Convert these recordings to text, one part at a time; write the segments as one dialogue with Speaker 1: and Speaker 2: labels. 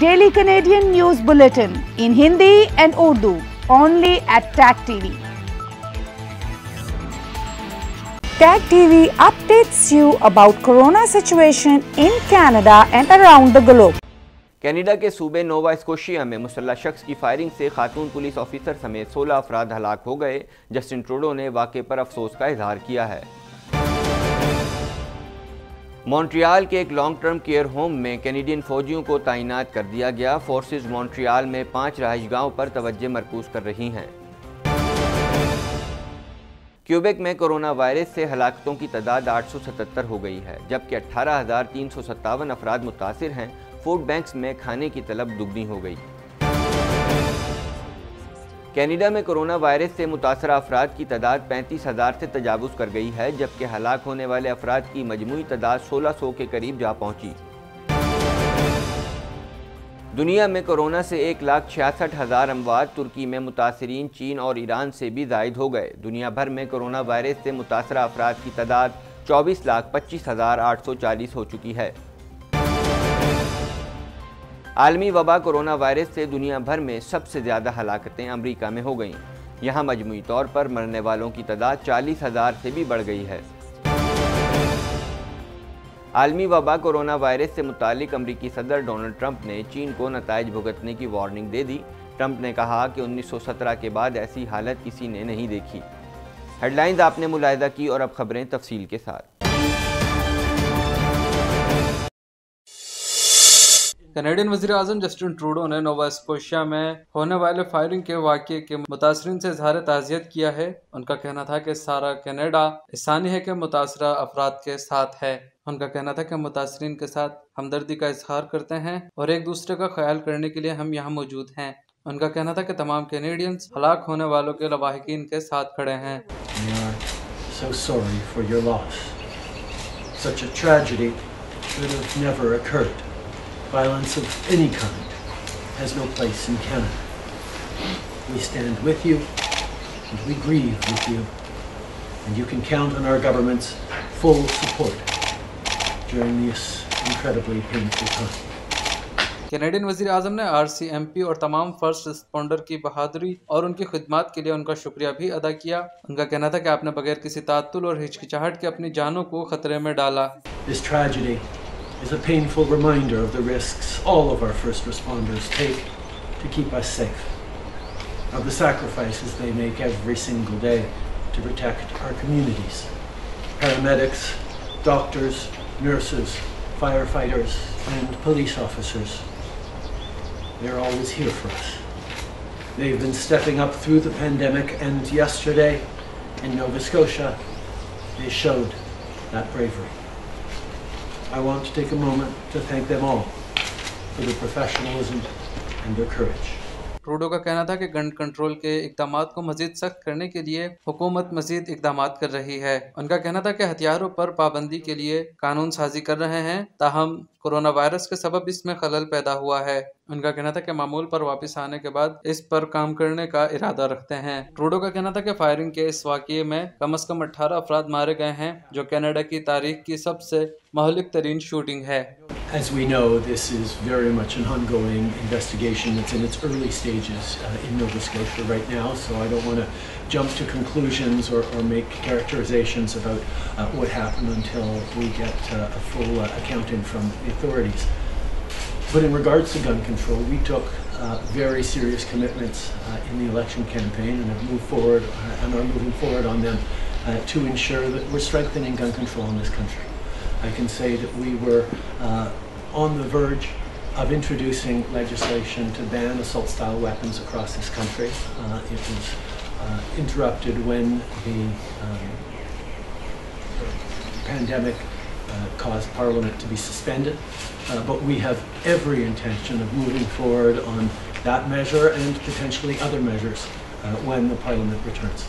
Speaker 1: Daily Canadian news bulletin in Hindi and Urdu only at Tag TV Tag
Speaker 2: TV updates you about corona situation in Canada and around the
Speaker 1: globe. Canada के सूबे नोवा Scotia में मुसल्ला शख्स की firing से खातून police officer समेत 16 अफराद हलाक हो गए जस्टिन ट्रूडो ने वाक़े पर अफसोस का इजहार किया है मॉन्ट्रियाल के एक लॉन्ग टर्म केयर होम में कैनेडियन फौजियों को तैनात कर दिया गया फोर्सेज मॉन्ट्रियाल में पाँच रहाइशगाहों पर तवज्जो मरकूज कर रही हैं क्यूबेक में कोरोना वायरस से हलाकतों की तादाद 877 हो गई है जबकि अट्ठारह हज़ार तीन सौ सत्तावन अफराद मुतासर हैं फूड बैंक्स में खाने की तलब दुगनी हो गई कैनेडा में कोरोना वायरस से मुतासर अफराद की तादाद पैंतीस हज़ार से तजावज़ कर गई है जबकि हलाक होने वाले अफराद की मजमू तादाद सोलह सौ के करीब जा पहुँची दुनिया में कोरोना से एक लाख छियासठ हज़ार अमवात तुर्की में मुतासरीन चीन और ईरान से भी जायद हो गए दुनिया भर में कोरोना वायरस से मुतासर अफराद की तादाद चौबीस लाख पच्चीस हज़ार आठ सौ चालीस हो चुकी है आलमी वबा कोरोना वायरस से दुनिया भर में सबसे ज़्यादा हलाकतें अमरीका में हो गईं यहाँ मजमू तौर पर मरने वालों की तादाद चालीस हज़ार से भी बढ़ गई है आलमी वबा कोरोना वायरस से मुतक अमरीकी सदर डोनल्ड ट्रंप ने चीन को नतज भुगतने की वार्निंग दे दी ट्रंप ने कहा कि 1917 के बाद ऐसी हालत किसी ने नहीं देखी हेडलाइंस आपने मुलायदा की और अब खबरें तफसील के साथ
Speaker 3: कनेडियन वजी अजम जस्टिन ट्रूडो ने नोवा स्कोशिया में होने वाले फायरिंग के वाक़े के मुतासरी से इजहार ताज़ियत किया है उनका कहना था कि सारा कनेडा इंसानी है मुतासर अफराद के साथ है उनका कहना था कि मुतासरीन के साथ हमदर्दी का इजहार करते हैं और एक दूसरे का ख्याल करने के लिए हम यहाँ मौजूद हैं उनका कहना था कि तमाम कैनेडियंस हलाक होने वालों के लवाहकिन के साथ खड़े हैं
Speaker 2: Such a tragedy should have never occurred. Violence of any kind has no place in Canada. We stand with you, and we grieve with you, and you can count on our government's full support during this incredibly painful time.
Speaker 3: Canadian वजी अजम ने R C M P और तमाम first responder की बहादुरी और उनकी खदमात के लिए उनका शुक्रिया भी अदा किया उनका कहना था कि आपने बगैर किसी तातुल और हिचकिचाहट के अपनी जानों को खतरे में डाला
Speaker 2: This tragedy is a painful reminder of the risks all of our first responders take to keep us safe, of the sacrifices they make every single day to protect our communities. Paramedics, doctors, nurses, firefighters, and police officers. They're always here for us. They've been stepping up through the pandemic, and yesterday in Nova Scotia, they showed that bravery. I want to take a moment to thank them all for their professionalism and their courage.
Speaker 3: Trudeau का कहना था कि gun control के इकदाम को मजीद सख्त करने के लिए हुकूमत मजीद इकदाम कर रही है उनका कहना था कि हथियारों पर पाबंदी के लिए कानून साजी कर रहे हैं ताहम कोरोना वायरस के सबब इसमें खलल पैदा हुआ है उनका कहना था कि मामूल पर वापस आने के बाद इस पर काम करने का इरादा रखते हैं ट्रूडो का कहना था कि फायरिंग के इस वाक्य में कम अज कम 18 अफराद मारे गए हैं जो कनाडा की तारीख की सबसे महलिक तरीन शूटिंग है
Speaker 2: As we know, this is very much an ongoing investigation that's in its early stages uh, in Nova Scotia right now, so I don't want to jump to conclusions or, or make characterizations about uh, what happened until we get uh, a full uh, accounting from the authorities. But in regards to gun control, we took uh, very serious commitments uh, in the election campaign and have moved forward and are moving forward on them to ensure that we're strengthening gun control in this country. I can say that we were uh, on the verge of introducing legislation to ban assault-style weapons across this country. Uh, it was uh, interrupted when the um, pandemic uh, caused Parliament to be suspended. Uh, but we have every intention of moving forward on that measure and potentially other measures uh, when the Parliament returns.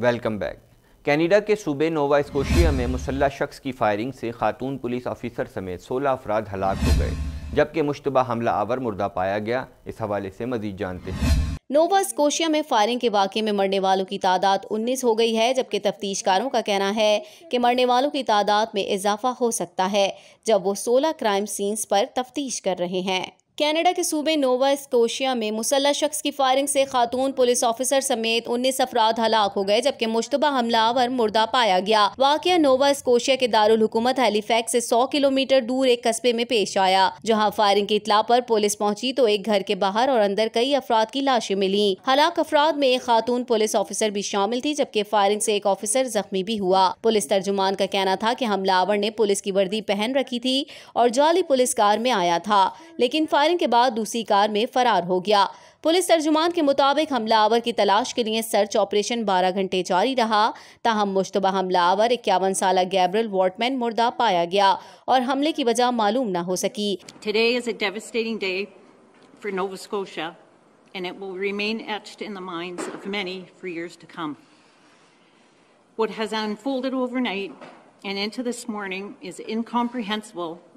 Speaker 1: Welcome back Canada के सूबे नोवा Scotia में मुसल्ह शख्स की firing से खातून police officer समेत 16 अफराद हलाक हो गए जबकि मुशतबा हमला आवर मुर्दा पाया गया इस हवाले से मजीद जानते हैं
Speaker 4: नोवा स्कोशिया में फायरिंग के वाक़े में मरने वालों की तादाद 19 हो गई है जबकि तफ्तीशकारों का कहना है कि मरने वालों की तादाद में इजाफा हो सकता है जब वो सोलह क्राइम सीन्स पर तफ्तीश कर रहे हैं कनाडा के सूबे नोवा स्कोशिया में मुसल्ला शख्स की फायरिंग से खातून पुलिस ऑफिसर समेत उन्नीस अफराद हलाक हो गए जबकि मुशतबा हमलावर मुर्दा पाया गया वाक्य नोवा स्कोशिया के दारुल हुकूमत हेलीफैक्स से 100 किलोमीटर दूर एक कस्बे में पेश आया जहां फायरिंग की इतला पर पुलिस पहुंची तो एक घर के बाहर और अंदर कई अफराद की लाशें मिली हलाक अफराद में एक खातून पुलिस ऑफिसर भी शामिल थी जबकि फायरिंग ऐसी एक ऑफिसर जख्मी भी हुआ पुलिस तर्जुमान का कहना था की हमलावर ने पुलिस की वर्दी पहन रखी थी और जाली पुलिस कार में आया था लेकिन फायर फायरिंग के बाद दूसरी कार में फरार हो गया पुलिस तर्जुमान के मुताबिक हमलावर की तलाश के लिए सर्च ऑपरेशन 12 घंटे जारी रहा ताहम मुशतबा हमलावर इक्यावन साल गैब्रल वार्डमैन मुर्दा पाया गया और हमले की वजह मालूम न हो सकी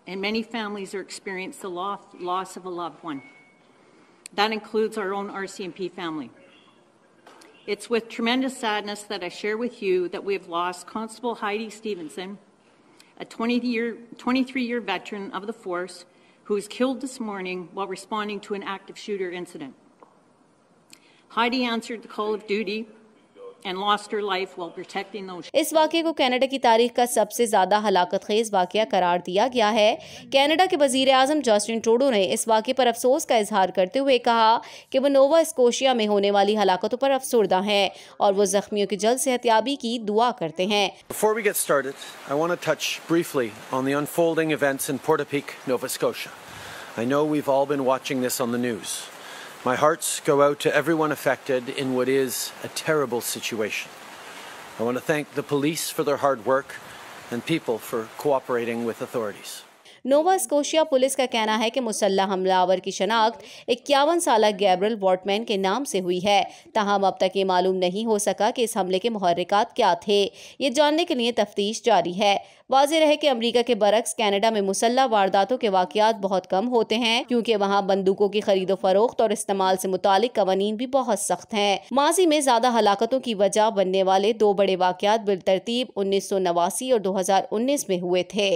Speaker 2: and many families are experiencing the loss, loss of a loved one. That includes our own RCMP family. It's with tremendous sadness that I share with you that we have lost Constable Heidi Stevenson, a 20 year, 23 year veteran of the force who was killed this morning while responding to an active shooter incident. Heidi answered the call of duty इस
Speaker 4: वाक़े को Canada की तारीख का सबसे ज़्यादा हलाकत खेज वाक़ करार दिया गया है कनाडा के वजीर अजम जस्टिन ट्रूडो ने इस वाक़े पर अफसोस का इजहार करते हुए कहा कि वो नोवा स्कोशिया में होने वाली हलाकतों पर अफसरदा हैं और वो जख्मियों की जल्द सेहतियाबी की दुआ करते हैं
Speaker 2: Before we get started, I want to touch briefly on the unfolding events in Portapique, Nova Scotia. I know we've all been watching this on the news. My hearts go out to everyone affected in what is a terrible situation. I want to thank the police for their hard work and people for cooperating with authorities.
Speaker 4: Nova Scotia police का कहना है कि मुसल्ला हमलावर की शनाख्त इक्यावन साल गैब्रल वॉटमैन के नाम से हुई है ताहम अब तक ये मालूम नहीं हो सका कि इस हमले के महरिकात क्या थे ये जानने के लिए तफ्तीश जारी है वाजह रहे कि अमेरिका के बरक्स कनाडा में मुसल्ला वारदातों के वाकत बहुत कम होते हैं क्योंकि वहाँ बंदूकों की खरीदो फरोख्त और इस्तेमाल से मुतल कवानीन भी बहुत सख्त हैं माजी में ज्यादा हलाकतों की वजह बनने वाले दो बड़े वाकत बिल तरतीब उन्नीस सौ नवासी और दो हजार उन्नीस में हुए थे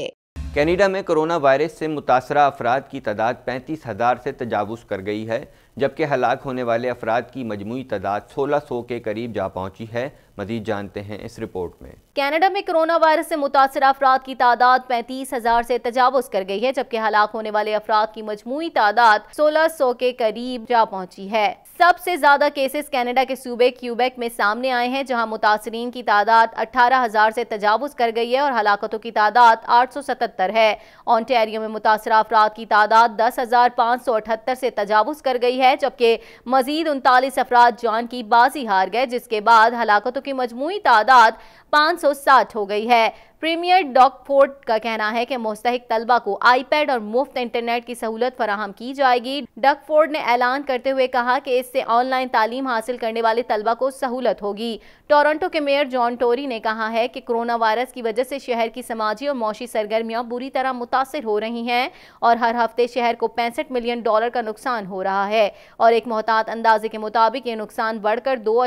Speaker 1: कनाडा में कोरोना वायरस से मुतासर अफराद की तादाद पैंतीस हज़ार से तजावज़ कर गई है जबकि हलाक होने वाले अफराद की मजमू तादाद सोलह सौ के करीब जा पहुंची है मजीद जानते हैं इस रिपोर्ट में
Speaker 4: कनाडा में कोरोना वायरस से मुतासर अफराद की तादाद पैंतीस हजार से तजावज कर गई है जबकि हलाक होने वाले अफराद की मजमू तादाद सोलह सौ के करीब जा पहुंची है सबसे ज़्यादा केसेस कनाडा के सूबे क्यूबेक में सामने आए हैं जहां मुतासरीन की तादाद 18,000 से तजावज़ कर गई है और हलाकतों की तादाद 877 है ऑन्टेरियो में मुतासर अफराद की तादाद 10,578 से तजावज़ कर गई है जबकि मजीद उनतालीस अफराद जान की बाजी हार गए जिसके बाद हलाकतों की मजमू तादाद 560 हो गई है प्रीमियर डॉक फोर्ड का कहना है कि मुस्तक तलबा को आईपैड और मुफ्त इंटरनेट की सहूलत फराहम की जाएगी डॉग फोर्ड ने ऐलान करते हुए कहा कि इससे ऑनलाइन तालीम हासिल करने वाले तलबा को सहूलत होगी टोरंटो के मेयर जॉन टोरी ने कहा है कि कोरोना वायरस की वजह से शहर की समाजी और मौसी सरगर्मियाँ बुरी तरह मुतासर हो रही हैं और हर हफ्ते शहर को पैंसठ मिलियन डॉलर का नुकसान हो रहा है और एक मोहतात अंदाजे के मुताबिक ये नुकसान बढ़कर दो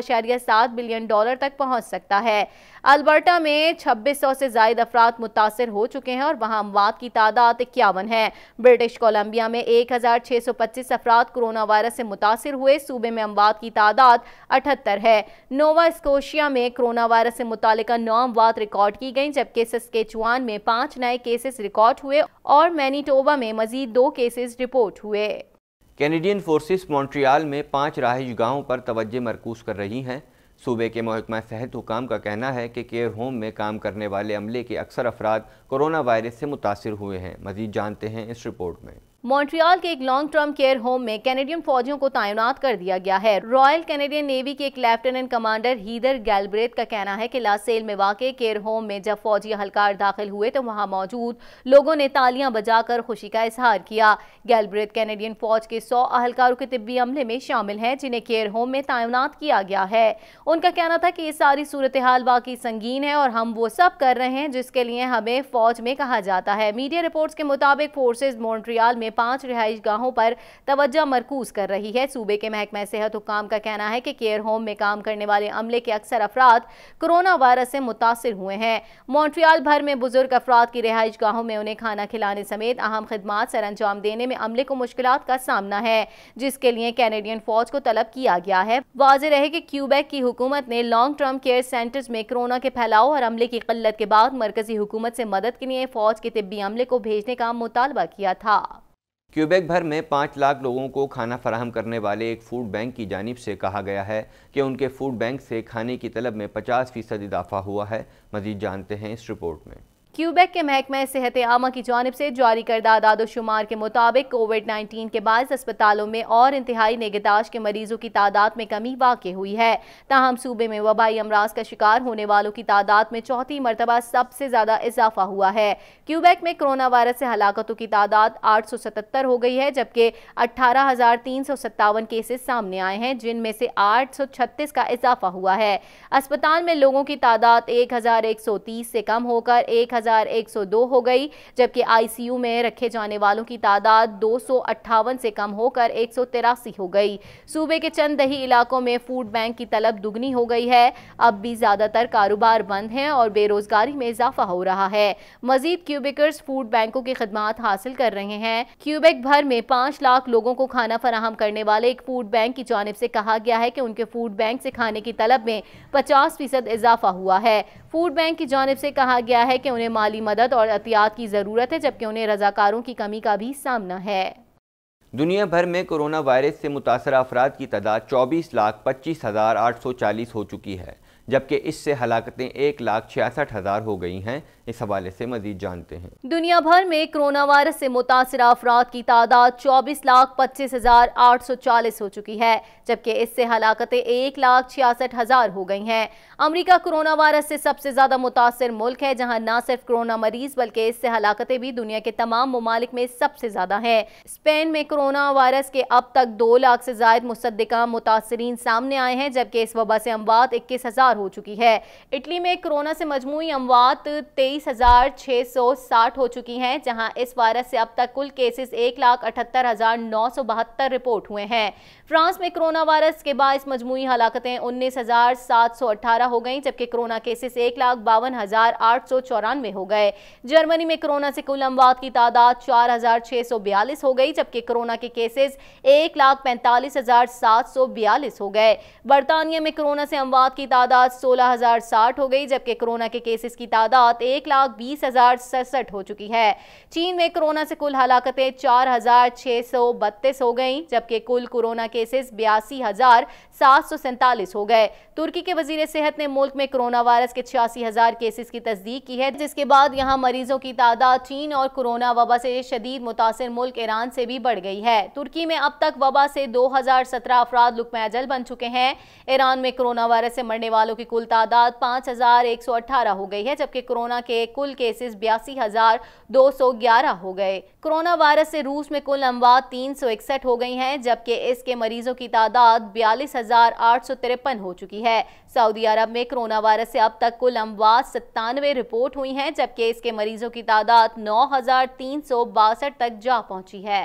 Speaker 4: बिलियन डॉलर तक पहुँच सकता है अल्बर्टा में छब्बीस से जायद अफराद मुतासर हो चुके हैं और वहाँ अमवात की तादाद इक्यावन है ब्रिटिश कोलम्बिया में एक हज़ार छः सौ पच्चीस अफराद कोरोना वायरस से मुतासर हुए सूबे में अमवात की तादाद अठहत्तर है नोवा स्कोशिया में कोरोना वायरस से मुतल नौ अमवात रिकॉर्ड की गई जबकि सस्केचुआन में पाँच नए केसेस रिकॉर्ड हुए और मैनीटोबा में मजीद दो केसेस रिपोर्ट हुए
Speaker 1: कैनेडियन फोर्सेस मॉन्ट्रियल में पांच राह गाहों पर तवज्जे मरकूज कर रही हैं सूबे के महकमा सेहत हुकाम का कहना है कि केयर होम में काम करने वाले अमले के अक्सर अफराद कोरोना वायरस से मुतासर हुए हैं मजीद जानते हैं इस रिपोर्ट में
Speaker 4: मॉन्ट्रियल के एक लॉन्ग टर्म केयर होम में कैनेडियन फौजियों को तैनात कर दिया गया है रॉयल कैनेडियन नेवी के एक लेफ्टिनेंट कमांडर हीदर गैलब्रेथ का कहना है कि लासेल में वाकई केयर होम में जब फौजी हलकार दाखिल हुए तो वहां मौजूद लोगों ने तालियां बजाकर खुशी का इजहार किया गैलब्रेथ कैनेडियन फौज के सौ अहलकारों के तिबी अमले में शामिल हैं जिन्हें केयर होम में तैनात किया गया है उनका कहना था कि ये सारी सूरत हाल वाकई संगीन है और हम वो सब कर रहे हैं जिसके लिए हमें फौज में कहा जाता है मीडिया रिपोर्ट्स के मुताबिक फोर्सेज मॉन्ट्रियाल में पांच रिहाइश गाहों पर तवज्जा मरकूज कर रही है सूबे के महकमा सेहत हुकाम का कहना है कि केयर होम में काम करने वाले अमले के अक्सर अफराद कोरोना वायरस से मुतासर हुए हैं मॉन्ट्रियाल भर में बुजुर्ग अफराद की रिहाइश गाहों में उन्हें खाना खिलाने समेत अहम खदमात सर अंजाम देने में अमले को मुश्किल का सामना है जिसके लिए कैनेडियन फौज को तलब किया गया है वाज रहे कि क्यूबेक की हुकूमत ने लॉन्ग टर्म केयर सेंटर्स में कोरोना के फैलाव और अमले की किल्लत के बाद मरकजी हुकूमत से मदद के लिए फौज के तिबी अमले को भेजने का मुतालबा किया था
Speaker 1: क्यूबेक भर में पाँच लाख लोगों को खाना फराहम करने वाले एक फूड बैंक की जानब से कहा गया है कि उनके फूड बैंक से खाने की तलब में 50 फीसद इजाफा हुआ है मजीद जानते हैं इस रिपोर्ट में
Speaker 4: क्यूबेक के महकमे सेहत आमा की जानब से जारी करदा आदाद शुमार के मुताबिक कोविड नाइन्टीन के बायस अस्पतालों में और इंतहाई नगहदाश के मरीजों की तादाद में कमी वाक़ हुई है ताहम सूबे में वबाई अमराज का शिकार होने वालों की तादाद में चौथी मरतबा सबसे ज़्यादा इजाफा हुआ है क्यूबेक में कोरोना वायरस से हलाकतों की तादाद आठ सौ सतहत्तर हो गई है जबकि अट्ठारह हज़ार तीन सौ सत्तावन केसेस सामने आए हैं जिनमें से आठ सौ छत्तीस का इजाफा हुआ है अस्पताल में लोगों की तादाद एक हज़ार एक सौ तीस से कम होकर एक हज़ार 1102 हो गई जबकि आईसीयू में रखे जाने वालों की तादाद दो से कम होकर एक हो गई सूबे के चंद दही इलाकों में फूड बैंक की तलब दुगनी हो गई है अब भी ज़्यादातर कारोबार बंद हैं और बेरोजगारी में इजाफा हो रहा है मजीद क्यूबिकर्स फूड बैंकों की खदमात हासिल कर रहे हैं क्यूबिक भर में पाँच लाख लोगों को खाना फराहम करने वाले एक फूड बैंक की जानब से कहा गया है कि उनके फूड बैंक से खाने की तलब में पचास फीसद इजाफा हुआ है फूड बैंक की जानब से कहा गया है कि उन्हें माली मदद और एहतियात की ज़रूरत है जबकि उन्हें रजाकारों की कमी का भी सामना है
Speaker 1: दुनिया भर में कोरोना वायरस से मुतासर अफराद की तादाद चौबीस लाख पच्चीस हज़ार आठ सौ चालीस हो चुकी है जबकि इससे हलाकतें एक लाख छियासठ हजार हो गई हैं इस हवाले से मजीद जानते हैं
Speaker 4: दुनिया भर में कोरोना वायरस से मुतासर अफराद की तादाद चौबीस लाख पच्चीस हजार आठ सौ चालीस हो चुकी है जबकि इससे हलाकतें एक लाख छियासठ हजार हो गई हैं अमरीका कोरोना वायरस से सबसे ज्यादा मुतासर मुल्क है जहाँ न सिर्फ कोरोना मरीज बल्कि इससे हलाकतें भी दुनिया के तमाम ममालिक में सबसे ज्यादा है स्पेन में कोरोना वायरस के अब तक दो लाख से ज्यादा मुसदा मुतासरी सामने आए हैं जबकि इस वबा से अमवात इक्कीस हज़ार हो चुकी है इटली में कोरोना से मजमू अमवात तेईस हज़ार छः सौ साठ हो चुकी हैं जहाँ इस वायरस से अब तक कुल केसेस एक लाख अठहत्तर हज़ार नौ सौ बहत्तर रिपोर्ट हुए हैं फ्रांस में कोरोना वायरस के बाद मजमू हलाकतें उन्नीस हज़ार सात सौ अठारह हो गई जबकि कोरोना केसेस एक लाख बावन हज़ार आठ सौ चौरानवे हो गए जर्मनी में कोरोना से कुल अमवात की तादाद चार हज़ार छः सौ बयालीस हो गई जबकि कोरोना कोरोना के केसेस एक लाख पैंतालीस हजार सात सौ बयालीस हो गए बरतानिया में कोरोना से अमवात की तादाद सोलह हजार साठ हो गई जबकि कोरोना के केसेस की तादाद एक लाख बीस हजार सड़सठ हो चुकी है चीन में कोरोना से कुल हलाकतें चार हजार छः सौ बत्तीस हो गई जबकि कुल कोरोना केसेस बयासी हजार सात सौ सैंतालीस हो गए तुर्की के वजीर सेहत ने मुल्क में कोरोना वायरस के छियासी हजार केसेस की तस्दीक की है जिसके बाद यहाँ मरीजों की तादाद चीन और कोरोना वबा से शदीद मुतासर मुल्क ईरान से भी बढ़ गई गई है तुर्की में अब तक वबा से 2017 सत्रह अफराध अजल बन चुके हैं ईरान में कोरोना वायरस से मरने वालों की कुल तादाद 5,118 हो गई है जबकि कोरोना के कुल केसेस बयासी हो गए कोरोना वायरस से रूस में कुल अमवात तीन हो गई हैं जबकि इसके मरीजों की तादाद बयालीस हो चुकी है सऊदी अरब में कोरोना वायरस से अब तक कुल अमवात सत्तानवे रिपोर्ट हुई हैं जबकि इसके मरीजों की तादाद नौ तक जा पहुंची है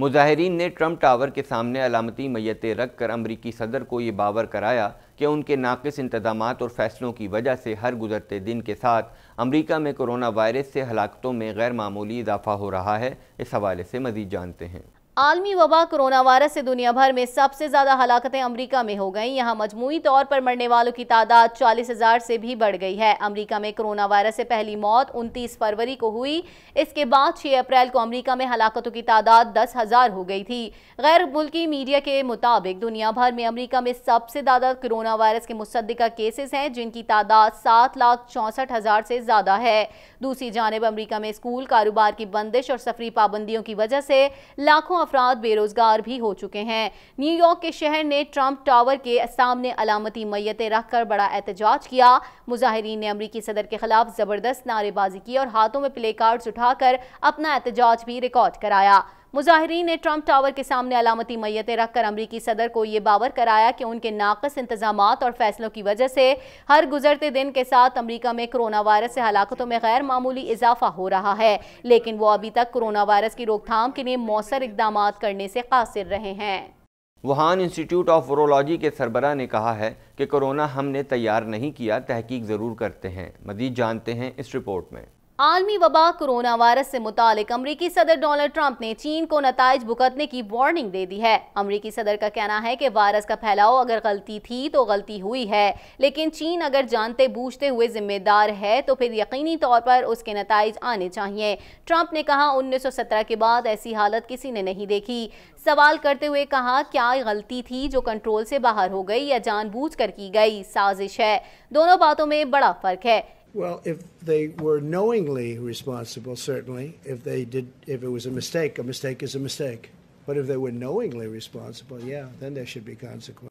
Speaker 1: मुजाहरीन ने ट्रंप टावर के सामने अलामती मैतें रख कर अमरीकी सदर को ये बावर कराया कि उनके नाकस इंतजाम और फैसलों की वजह से हर गुजरते दिन के साथ अमरीका में कोरोना वायरस से हलाकतों में गैर मामूली इजाफा हो रहा है इस हवाले से मजीद जानते हैं
Speaker 4: आलमी वबा कोरोना वायरस से दुनिया भर में सबसे ज़्यादा हलाकतें अमेरिका में हो गई यहाँ मजमू तौर पर मरने वालों की तादाद चालीस हज़ार से भी बढ़ गई है अमेरिका में कोरोना वायरस से पहली मौत उनतीस फरवरी को हुई इसके बाद 6 अप्रैल को अमेरिका में हलाकतों की तादाद दस हज़ार हो गई थी गैर मुल्की मीडिया के मुताबिक दुनिया भर में अमरीका में सबसे ज़्यादा कोरोना वायरस के मुसदा केसेस हैं जिनकी तादाद सात लाख चौंसठ हज़ार से ज़्यादा है दूसरी जानब अमरीका में स्कूल कारोबार की बंदिश और सफरी पाबंदियों की वजह से लाखों अफराद बेरोजगार भी हो चुके हैं न्यूयॉर्क के शहर ने ट्रंप टावर के सामने अलामती मैतें रखकर बड़ा एहतजाज किया मुजाहरीन ने अमरीकी सदर के खिलाफ जबरदस्त नारेबाजी की और हाथों में प्ले कार्ड उठाकर अपना एहतजाज भी रिकॉर्ड कराया मुजाहरीन ने ट्रंप टावर के सामने अलामती मैतें रखकर अमरीकी सदर को ये बावर कराया कि उनके नाकस इंतजाम और फैसलों की वजह से हर गुजरते दिन के साथ अमरीका में कोरोना वायरस से हलाकतों में गैर मामूली इजाफा हो रहा है लेकिन वो अभी तक कोरोना वायरस की रोकथाम के लिए मौसर इकदाम करने से कासिर रहे हैं
Speaker 1: वुहान इंस्टीट्यूट ऑफ वोरोलॉजी के सरबरा ने कहा है कि कोरोना हमने तैयार नहीं किया तहकीक ज़रूर करते हैं मजीद जानते हैं इस रिपोर्ट में
Speaker 4: आलमी वबा कोरोना वायरस से मुतालिक अमरीकी सदर डोनाल्ड ट्रंप ने चीन को नतज भुगतने की वार्निंग दे दी है अमरीकी सदर का कहना है कि वायरस का फैलाव अगर गलती थी तो गलती हुई है लेकिन चीन अगर जानते बूझते हुए जिम्मेदार है तो फिर यकीनी तौर पर उसके नतज आने चाहिए ट्रंप ने कहा उन्नीस सौ सत्रह के बाद ऐसी हालत किसी ने नहीं देखी सवाल करते हुए कहा क्या गलती थी जो कंट्रोल से बाहर हो गई या जानबूझ कर की गई साजिश है दोनों बातों में बड़ा फर्क है
Speaker 2: Well, if they were knowingly responsible, certainly. If they did, if it was a mistake, a mistake is a mistake.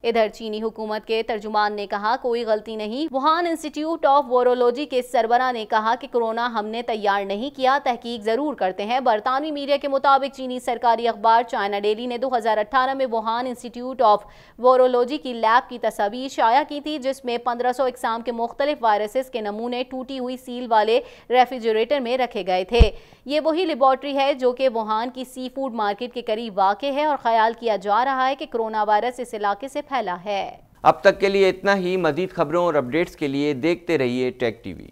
Speaker 4: इधर चीनी हुकूमत के तर्जुमान ने कहा कोई गलती नहीं वुहान इंस्टीट्यूट ऑफ वोरोलॉजी के सरबरा ने कहा कि कोरोना हमने तैयार नहीं किया तहकीक जरूर करते हैं बरतानवी मीडिया के मुताबिक चीनी सरकारी अखबार चाइना डेली ने 2018 में वुहान इंस्टीट्यूट ऑफ वोरोलॉजी की लैब की तस्वीर शाया की थी जिसमें पंद्रह सौ इकसाम के मुख्तलिफ वायरसेस के नमूने टूटी हुई सील वाले रेफ्रिजरेटर में रखे गए थे ये वही लेबॉर्ट्री है जो कि वुहान की सी फूड मार्केट के करीब वाक़ है और ख्याल किया जा रहा है कि कोरोना वायरस इस इलाके से फैला है
Speaker 1: अब तक के लिए इतना ही मजीद खबरों और अपडेट्स के लिए देखते रहिए Tag TV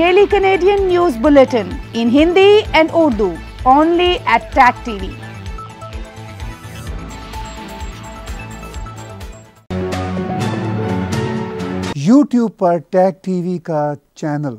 Speaker 1: daily Canadian news bulletin in Hindi and Urdu only at Tag TV
Speaker 2: YouTube पर टैक टीवी का चैनल